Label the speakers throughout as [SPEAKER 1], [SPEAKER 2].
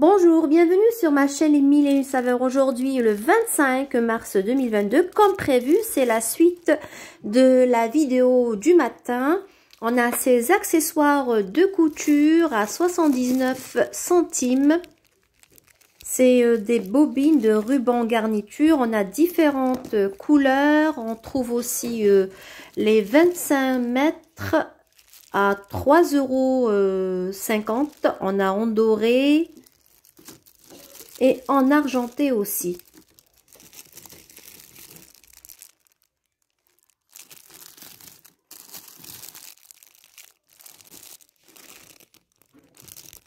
[SPEAKER 1] Bonjour, bienvenue sur ma chaîne Les et une saveurs. Aujourd'hui, le 25 mars 2022, comme prévu, c'est la suite de la vidéo du matin. On a ces accessoires de couture à 79 centimes. C'est euh, des bobines de ruban garniture. On a différentes couleurs. On trouve aussi euh, les 25 mètres à 3,50 euros. On a en doré, et en argenté aussi.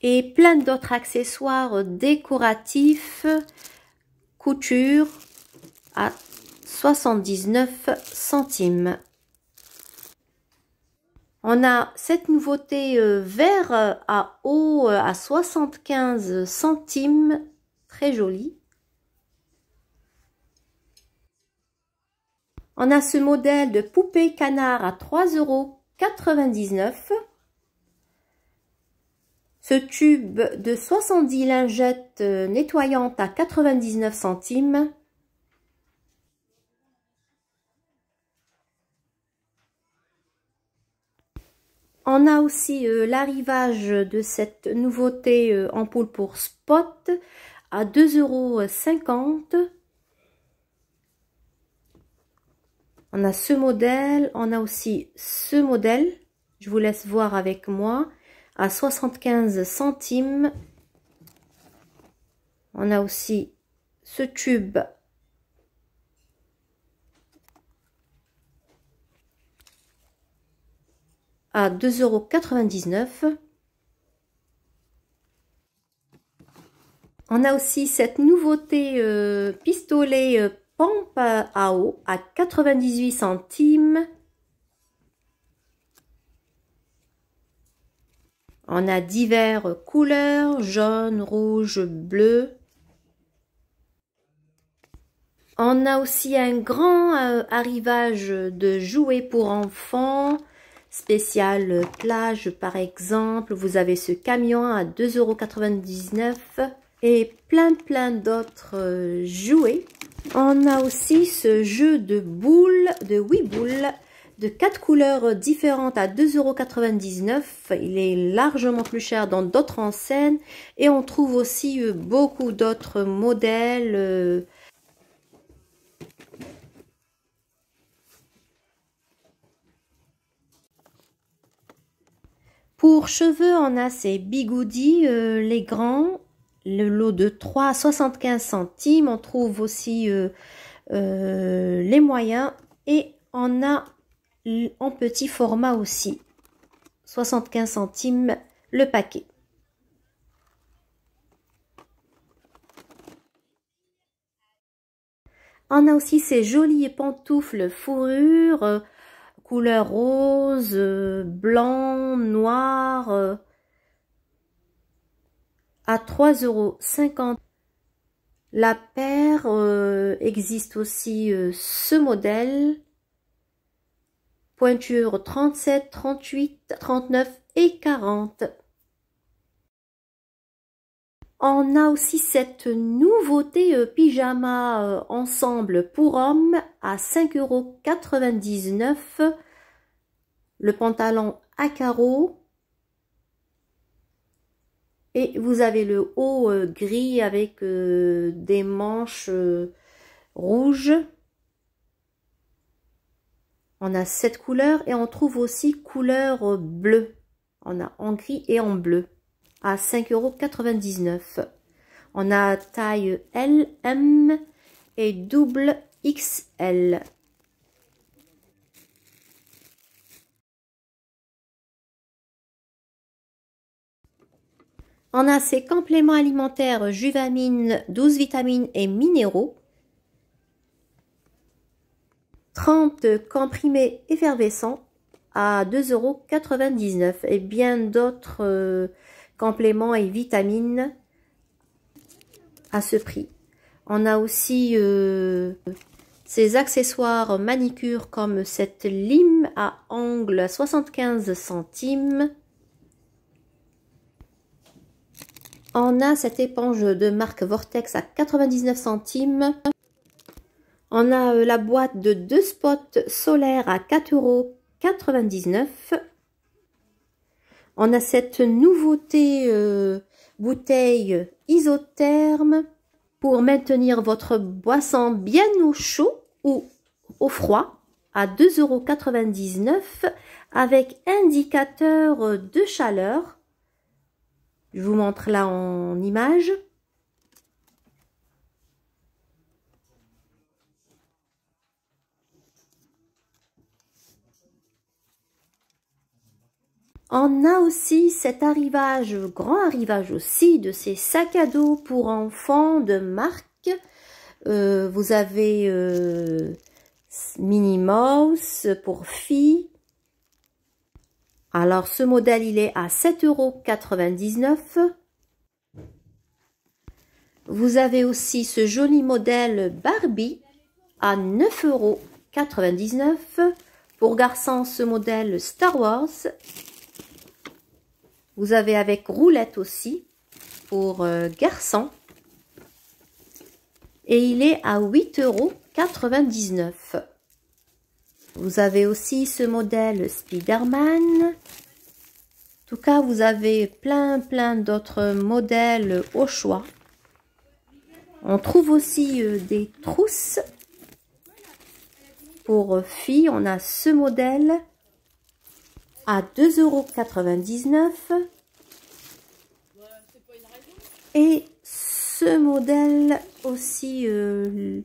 [SPEAKER 1] Et plein d'autres accessoires décoratifs, couture à 79 centimes. On a cette nouveauté euh, vert à eau à 75 centimes joli. On a ce modèle de poupée canard à 3,99 euros. Ce tube de 70 lingettes nettoyantes à 99 centimes. On a aussi euh, l'arrivage de cette nouveauté ampoule euh, pour spot à cinquante, On a ce modèle, on a aussi ce modèle, je vous laisse voir avec moi, à 75 centimes. On a aussi ce tube à 2,99 euros. On a aussi cette nouveauté euh, pistolet euh, pompe à eau à 98 centimes. On a divers couleurs, jaune, rouge, bleu. On a aussi un grand euh, arrivage de jouets pour enfants, spécial plage par exemple. Vous avez ce camion à 2,99 euros et plein plein d'autres euh, jouets. On a aussi ce jeu de boules, de 8 boules, de quatre couleurs différentes à 2,99€. Il est largement plus cher dans d'autres enseignes. Et on trouve aussi euh, beaucoup d'autres modèles. Euh, pour cheveux, on a ces bigoudis, les grands, le lot de 3 75 centimes. On trouve aussi euh, euh, les moyens et on a en petit format aussi. 75 centimes le paquet. On a aussi ces jolies pantoufles fourrures euh, couleur rose, blanc, noir, à 3,50 euros. La paire euh, existe aussi euh, ce modèle. Pointure 37, 38, 39 et 40. On a aussi cette nouveauté euh, pyjama ensemble pour hommes à 5,99 euros. Le pantalon à carreaux et vous avez le haut euh, gris avec euh, des manches euh, rouges. On a cette couleur et on trouve aussi couleur bleue. On a en gris et en bleu à euros On a taille L, M et double XL. On a ces compléments alimentaires juvamine, 12 vitamines et minéraux. 30 comprimés effervescents à 2,99€ et eh bien d'autres euh, compléments et vitamines à ce prix. On a aussi euh, ces accessoires manicure comme cette lime à angle à 75 centimes. On a cette éponge de marque Vortex à 99 centimes. On a euh, la boîte de deux spots solaires à 4,99 euros. On a cette nouveauté euh, bouteille isotherme pour maintenir votre boisson bien au chaud ou au froid à 2,99 euros avec indicateur de chaleur je vous montre là en image. On a aussi cet arrivage, grand arrivage aussi de ces sacs à dos pour enfants de marque. Euh, vous avez euh, Mouse pour filles, alors, ce modèle, il est à 7,99 euros. Vous avez aussi ce joli modèle Barbie à 9,99 euros. Pour garçon ce modèle Star Wars. Vous avez avec roulette aussi pour euh, garçon Et il est à 8,99 euros. Vous avez aussi ce modèle Spider-Man. En tout cas, vous avez plein, plein d'autres modèles au choix. On trouve aussi euh, des trousses. Pour filles, on a ce modèle à 2,99€. Et ce modèle aussi, euh,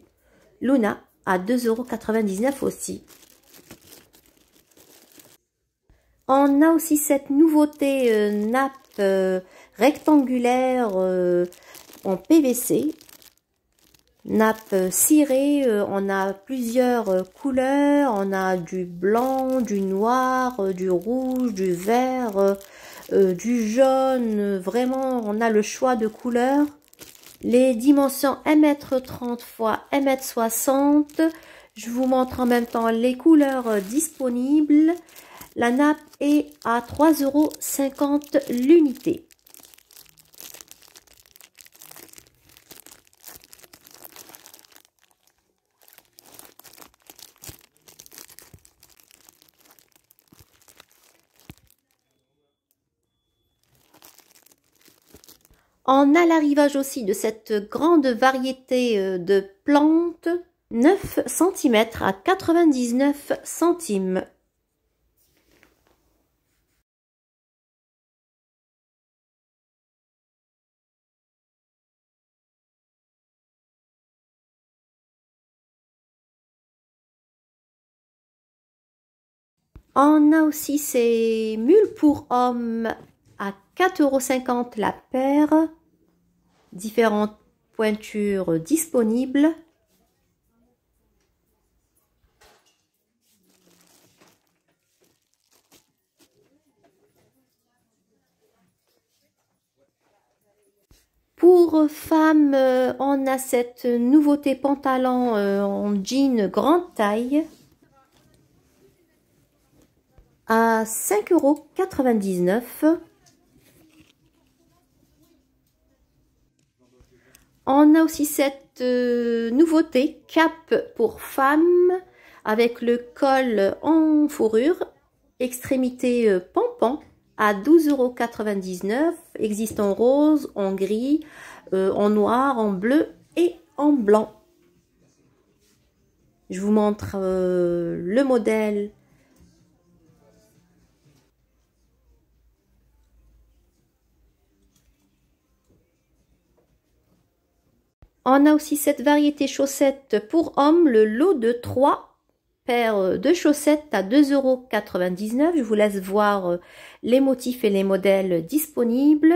[SPEAKER 1] Luna, à 2,99€ aussi. On a aussi cette nouveauté euh, nappe euh, rectangulaire euh, en PVC. Nappe cirée, on a plusieurs couleurs, on a du blanc, du noir, du rouge, du vert, du jaune, vraiment on a le choix de couleurs. Les dimensions 1m30 x 1m60, je vous montre en même temps les couleurs disponibles. La nappe est à 3,50 euros l'unité. On a l'arrivage aussi de cette grande variété euh, de plantes, 9 cm à 99 centimes. On a aussi ces mules pour hommes à 4,50€ la paire. Différentes pointures disponibles. Pour femmes, euh, on a cette nouveauté pantalon euh, en jean grande taille. 5,99 5,99€. On a aussi cette euh, nouveauté, cap pour femmes, avec le col en fourrure, extrémité euh, pompon à 12,99€, existe en rose, en gris, euh, en noir, en bleu et en blanc. Je vous montre euh, le modèle On a aussi cette variété chaussettes pour hommes, le lot de 3 paires de chaussettes à 2,99€. Je vous laisse voir euh, les motifs et les modèles disponibles.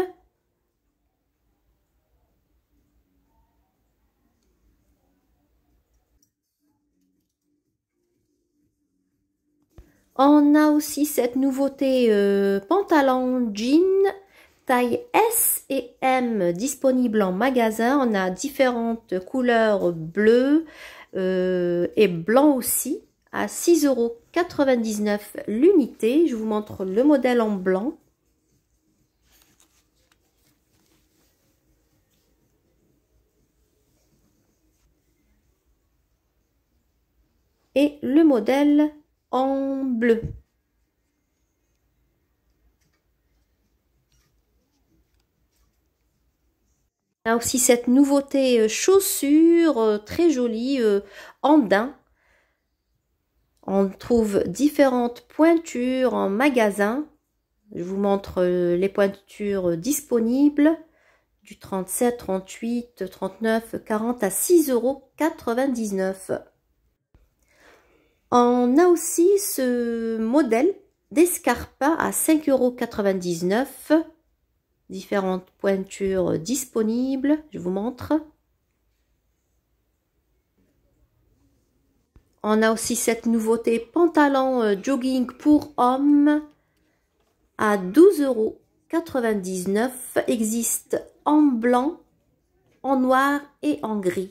[SPEAKER 1] On a aussi cette nouveauté euh, pantalon jean taille S et M disponible en magasin. On a différentes couleurs bleues euh, et blanc aussi à 6,99€ l'unité. Je vous montre le modèle en blanc. Et le modèle en bleu. a aussi cette nouveauté euh, chaussure euh, très jolie euh, en daim. On trouve différentes pointures en magasin. Je vous montre les pointures disponibles du 37, 38, 39, 40 à 6,99 euros. On a aussi ce modèle d'escarpa à 5,99 euros différentes pointures disponibles. Je vous montre. On a aussi cette nouveauté pantalon euh, jogging pour hommes à 12,99 euros. Existe en blanc, en noir et en gris.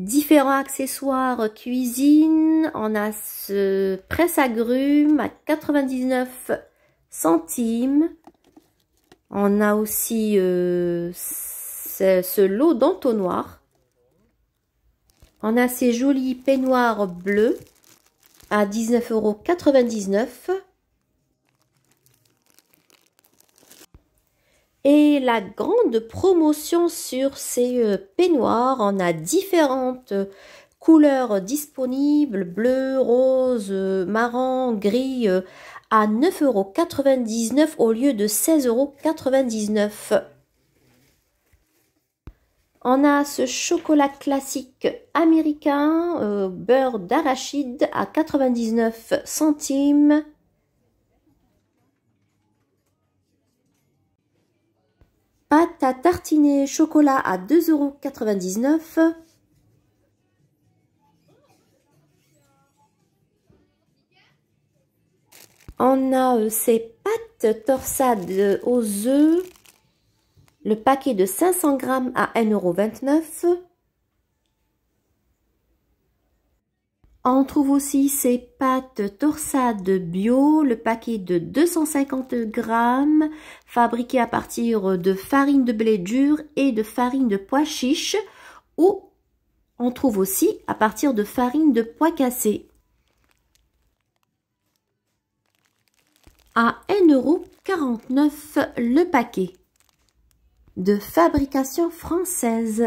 [SPEAKER 1] différents accessoires cuisine. On a ce presse agrumes à 99 centimes. On a aussi euh, ce, lot d'entonnoir. On a ces jolis peignoirs bleus à 19,99 euros. la grande promotion sur ces euh, peignoirs. On a différentes euh, couleurs disponibles, bleu, rose, euh, marron, gris, à 9,99€ au lieu de 16,99€. On a ce chocolat classique américain, beurre d'arachide à 99 centimes. Pâte à tartiner chocolat à 2,99€. On a euh, ces pâtes torsades euh, aux œufs. Le paquet de 500 grammes à 1,29€. On trouve aussi ces pâtes torsades bio, le paquet de 250 grammes, fabriqués à partir de farine de blé dur et de farine de pois chiche, ou on trouve aussi à partir de farine de pois cassé. À 1,49€ le paquet. De fabrication française.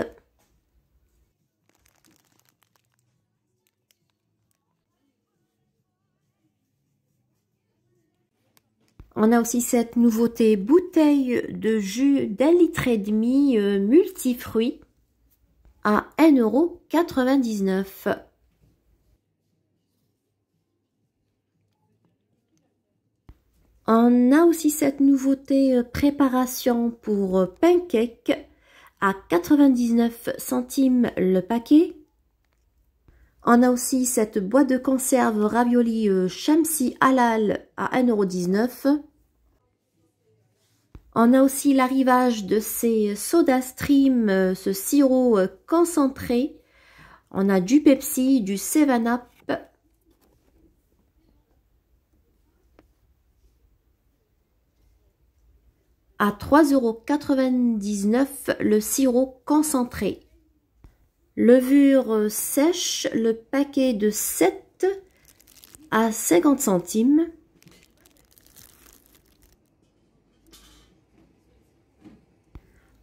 [SPEAKER 1] On a aussi cette nouveauté bouteille de jus d'un litre et demi euh, multifruits à 1,99€. On a aussi cette nouveauté euh, préparation pour euh, pancakes à 99 centimes le paquet on a aussi cette boîte de conserve ravioli euh, Shamsi Halal à 1,19€. On a aussi l'arrivage de ces soda stream, euh, ce sirop euh, concentré. On a du Pepsi, du 7-Up. À 3,99€ le sirop concentré. Levure euh, sèche, le paquet de 7 à 50 centimes.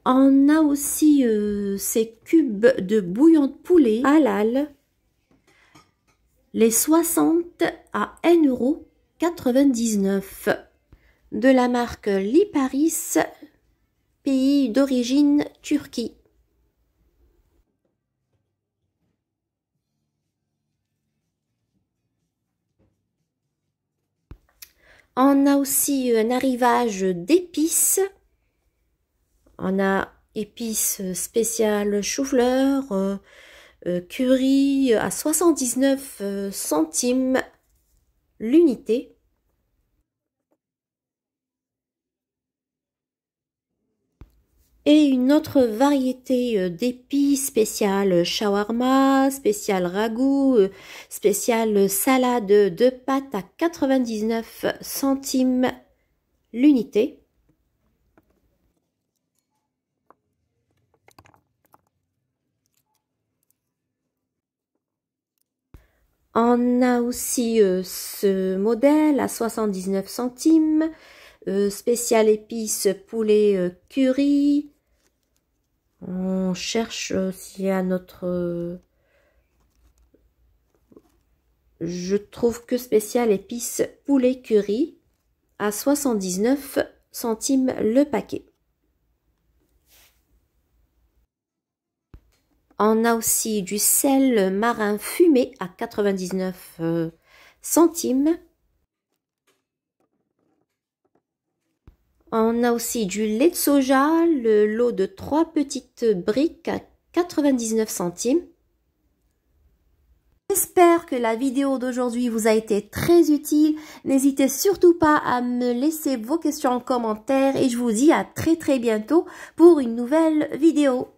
[SPEAKER 1] On a aussi euh, ces cubes de bouillon de poulet halal, les 60 à 1,99 euros. De la marque Liparis, pays d'origine Turquie. On a aussi un arrivage d'épices. On a épices spéciales chou-fleur, euh, euh, curry à 79 centimes l'unité. et une autre variété euh, d'épices spéciales shawarma, spécial ragoût, euh, spécial salade de pâtes à 99 centimes l'unité. On a aussi euh, ce modèle à 79 centimes, euh, spécial épices poulet euh, curry. On cherche aussi à notre... Euh, je trouve que spécial épice poulet curry à 79 centimes le paquet. On a aussi du sel marin fumé à 99 centimes On a aussi du lait de soja, le lot de trois petites briques à 99 centimes. J'espère que la vidéo d'aujourd'hui vous a été très utile. N'hésitez surtout pas à me laisser vos questions en commentaire et je vous dis à très très bientôt pour une nouvelle vidéo.